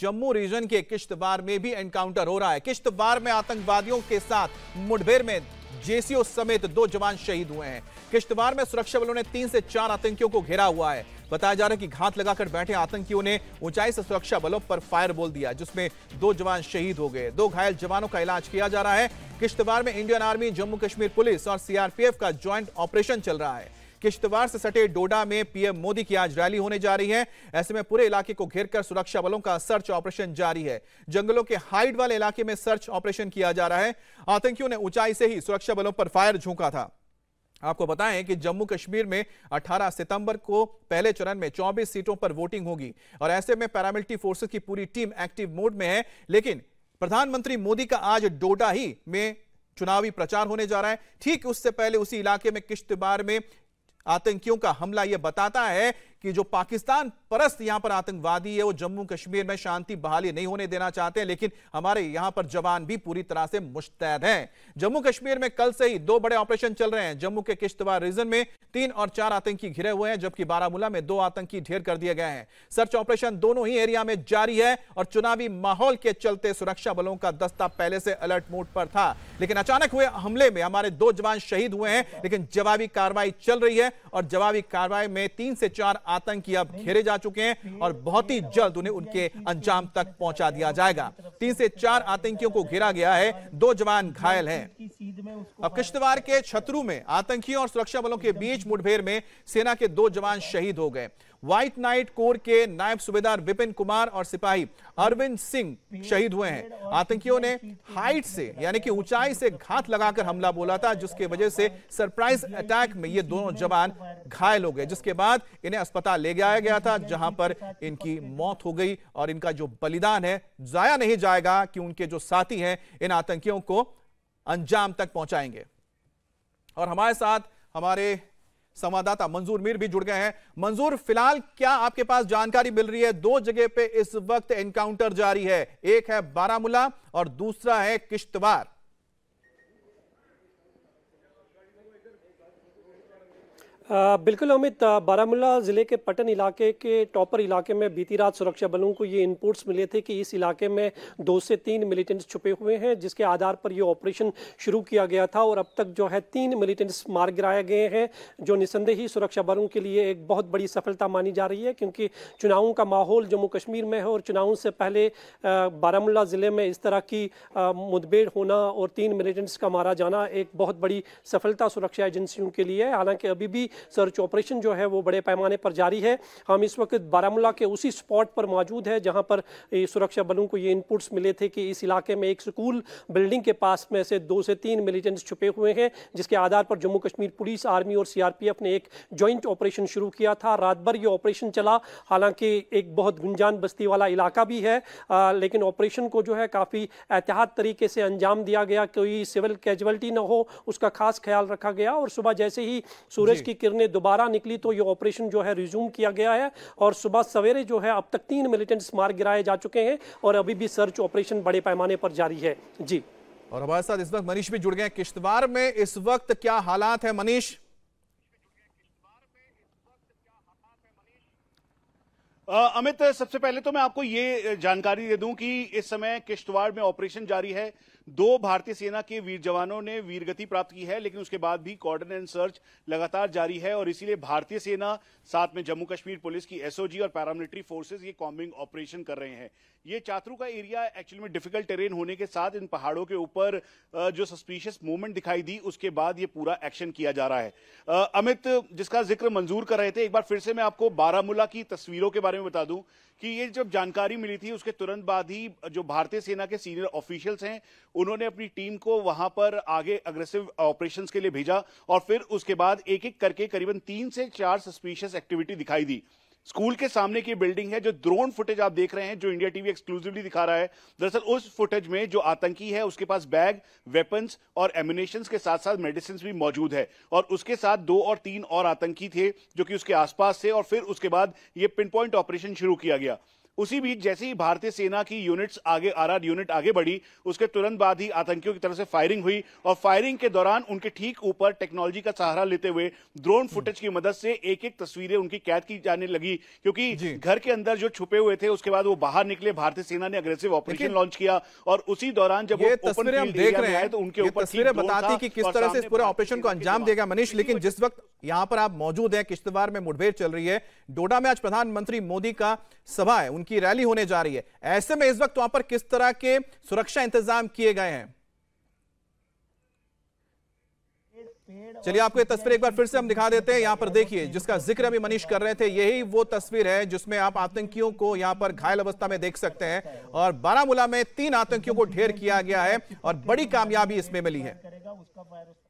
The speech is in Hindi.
जम्मू रीजन के किश्तवाड़ में भी एनकाउंटर हो रहा है किश्तवाड़ में आतंकवादियों के साथ मुठभेड़ में जेसीओ समेत दो जवान शहीद हुए हैं किश्तवाड़ में सुरक्षा बलों ने तीन से चार आतंकियों को घेरा हुआ है बताया जा रहा है कि घात लगाकर बैठे आतंकियों ने ऊंचाई से सुरक्षा बलों पर फायर बोल दिया जिसमें दो जवान शहीद हो गए दो घायल जवानों का इलाज किया जा रहा है किश्तवाड़ में Indian army Jammu Kashmir police और सीआरपीएफ का ज्वाइंट ऑपरेशन चल रहा है किश्तवाड़ से सटे डोडा में पीएम मोदी की आज रैली होने जा रही है ऐसे में पूरे इलाके को घेरकर सुरक्षा बलों का सर्च ऑपरेशन जारी है जंगलों के हाइड वाले इलाके में सर्च ऑपरेशन किया जा रहा है आतंकियों ने ऊंचाई से ही सुरक्षा बलों पर फायर झोंका था आपको बताएं कि जम्मू कश्मीर में 18 सितंबर को पहले चरण में 24 सीटों पर वोटिंग होगी और ऐसे में पैरामिलिट्री फोर्सेस की पूरी टीम एक्टिव मोड में है लेकिन प्रधानमंत्री मोदी का आज डोडा ही में चुनावी प्रचार होने जा रहा है ठीक उससे पहले उसी इलाके में किश्तवाड़ में आतंकियों का हमला यह बताता है कि जो पाकिस्तान परस्त यहां पर आतंकवादी है वो जम्मू कश्मीर में शांति बहाली नहीं होने देना चाहते हैं लेकिन हमारे यहां पर जवान भी पूरी तरह से मुस्तैद हैं जम्मू कश्मीर में कल से ही दो बड़े ऑपरेशन चल रहे हैं जम्मू के किश्तवाड़ रीजन में तीन और चार आतंकी घिरे हुए हैं जबकि बारामूला में दो आतंकी ढेर कर दिए गए हैं सर्च ऑपरेशन दोनों ही एरिया में जारी है और चुनावी माहौल के चलते सुरक्षा बलों का दस्ता पहले से अलर्ट मोड पर था लेकिन अचानक हुए हमले में हमारे दो जवान शहीद हुए हैं लेकिन जवाबी कार्रवाई चल रही है और जवाबी कार्रवाई में तीन से चार आतंकी अब घेरे जा चुके हैं और बहुत ही जल्द उन्हें उनके अंजाम तक पहुंचा दिया जाएगा तीन से चार आतंकियों को घेरा गया है दो जवान घायल हैं अब किश्तवाड़ के छतरू में आतंकियों और सुरक्षा बलों के बीच मुठभेड़ में सेना के दो जवान शहीद हो गए व्हाइट नाइट कोर के नायब सुबेदार विपिन कुमार और सिपाही अरविंद सिंह शहीद हुए हैं आतंकियों ने हाइट से यानी कि ऊंचाई से घात लगाकर हमला बोला था जिसके वजह से सरप्राइज अटैक में ये दोनों जवान घायल हो गए जिसके बाद इन्हें अस्पताल ले जाया गया था जहां पर इनकी मौत हो गई और इनका जो बलिदान है जाया नहीं जाएगा कि उनके जो साथी हैं इन आतंकियों को अंजाम तक पहुंचाएंगे और हमारे साथ हमारे संवाददाता मंजूर मीर भी जुड़ गए हैं मंजूर फिलहाल क्या आपके पास जानकारी मिल रही है दो जगह पे इस वक्त एनकाउंटर जारी है एक है बारामूला और दूसरा है किश्तवाड़ बिल्कुल अमित बारामूला ज़िले के पटन इलाके के टॉपर इलाके में बीती रात सुरक्षा बलों को ये इनपुट्स मिले थे कि इस इलाके में दो से तीन मिलिटेंट्स छुपे हुए हैं जिसके आधार पर ये ऑपरेशन शुरू किया गया था और अब तक जो है तीन मिलिटेंट्स मार गिराए गए हैं जो निसंदेह ही सुरक्षा बलों के लिए एक बहुत बड़ी सफलता मानी जा रही है क्योंकि चुनावों का माहौल जम्मू कश्मीर में है और चुनावों से पहले बारामूला ज़िले में इस तरह की मुठभेड़ होना और तीन मिलिटेंट्स का मारा जाना एक बहुत बड़ी सफलता सुरक्षा एजेंसियों के लिए है हालांकि अभी भी सर्च ऑपरेशन जो है वो बड़े पैमाने पर जारी है हम इस वक्त बारामूला के उसी स्पॉट पर मौजूद है जहाँ पर सुरक्षा बलों को ये इनपुट्स मिले थे कि इस इलाके में एक स्कूल बिल्डिंग के पास में से दो से तीन मिलीजेंट्स छुपे हुए हैं जिसके आधार पर जम्मू कश्मीर पुलिस आर्मी और सीआरपीएफ ने एक ज्वाइंट ऑपरेशन शुरू किया था रात भर ये ऑपरेशन चला हालांकि एक बहुत गुंजान बस्ती वाला इलाका भी है आ, लेकिन ऑपरेशन को जो है काफ़ी एहतियात तरीके से अंजाम दिया गया कोई सिविल कैजुअलिटी ना हो उसका खास ख्याल रखा गया और सुबह जैसे ही सूरज की किरणें दोबारा निकली तो ये ऑपरेशन जो है रिज्यूम किया गया है और सुबह सवेरे जो है अब तक तीन मिलिटेंट्स मार गिराए जा चुके हैं और अभी भी सर्च ऑपरेशन बड़े पैमाने पर जारी है जी और हमारे साथ इस वक्त मनीष भी जुड़ गए किश्तवाड़ में इस वक्त क्या हालात है मनीष अमित सबसे पहले तो मैं आपको ये जानकारी दे दूं कि इस समय किश्तवाड़ में ऑपरेशन जारी है दो भारतीय सेना के वीर जवानों ने वीरगति प्राप्त की है लेकिन उसके बाद भी कॉर्डन एंड सर्च लगातार जारी है और इसीलिए भारतीय सेना साथ में जम्मू कश्मीर पुलिस की एसओजी और पैरामिलिट्री फोर्सेज ये कॉम्बिंग ऑपरेशन कर रहे हैं ये चात्रू का एरिया एक्चुअली में डिफिकल्ट टेरेन होने के साथ इन पहाड़ों के ऊपर जो सस्पिशियस मूवमेंट दिखाई दी उसके बाद ये पूरा एक्शन किया जा रहा है अमित जिसका जिक्र मंजूर कर रहे थे एक बार फिर से मैं आपको बारामूला की तस्वीरों के बारे में बता दूं कि ये जब जानकारी मिली थी उसके तुरंत बाद ही जो भारतीय सेना के सीनियर ऑफिशियल्स हैं उन्होंने अपनी टीम को वहां पर आगे अग्रेसिव ऑपरेशन के लिए भेजा और फिर उसके बाद एक एक करके करीबन तीन से चार सस्पिशियस एक्टिविटी दिखाई दी स्कूल के सामने की बिल्डिंग है जो ड्रोन फुटेज आप देख रहे हैं जो इंडिया टीवी एक्सक्लूसिवली दिखा रहा है दरअसल उस फुटेज में जो आतंकी है उसके पास बैग वेपन्स और एमिनेशन के साथ साथ मेडिसिन भी मौजूद है और उसके साथ दो और तीन और आतंकी थे जो कि उसके आसपास थे और फिर उसके बाद ये पिन पॉइंट ऑपरेशन शुरू किया गया उसी बीच जैसे ही भारतीय सेना की यूनिट्स आगे आरआर यूनिट आगे बढ़ी उसके तुरंत बाद ही आतंकियों की तरफ से फायरिंग हुई और फायरिंग के दौरान उनके ठीक ऊपर टेक्नोलॉजी का सहारा लेते हुए ड्रोन फुटेज की मदद से एक एक तस्वीरें उनकी कैद की जाने लगी क्योंकि घर के अंदर जो छुपे हुए थे उसके बाद वो बाहर निकले भारतीय सेना ने अग्रेसिव ऑपरेशन लॉन्च किया और उसी दौरान जब देख रहे हैं तो उनके ऊपर तस्वीरें बताती कि किस तरह से पूरे ऑपरेशन को अंजाम देगा मनीष लेकिन जिस वक्त यहां पर आप मौजूद है किश्तवाड़ में मुठभेड़ चल रही है डोडा में आज प्रधानमंत्री मोदी का सभा है उनकी उनकी रैली होने जा रही है ऐसे में इस वक्त वहां पर किस तरह के सुरक्षा इंतजाम किए गए हैं चलिए आपको ये तस्वीर एक बार फिर से हम दिखा देते हैं यहां पर देखिए जिसका जिक्र अभी मनीष कर रहे थे यही वो तस्वीर है जिसमें आप आतंकियों को यहां पर घायल अवस्था में देख सकते हैं और बारामूला में तीन आतंकियों को ढेर किया गया है और बड़ी कामयाबी इसमें मिली है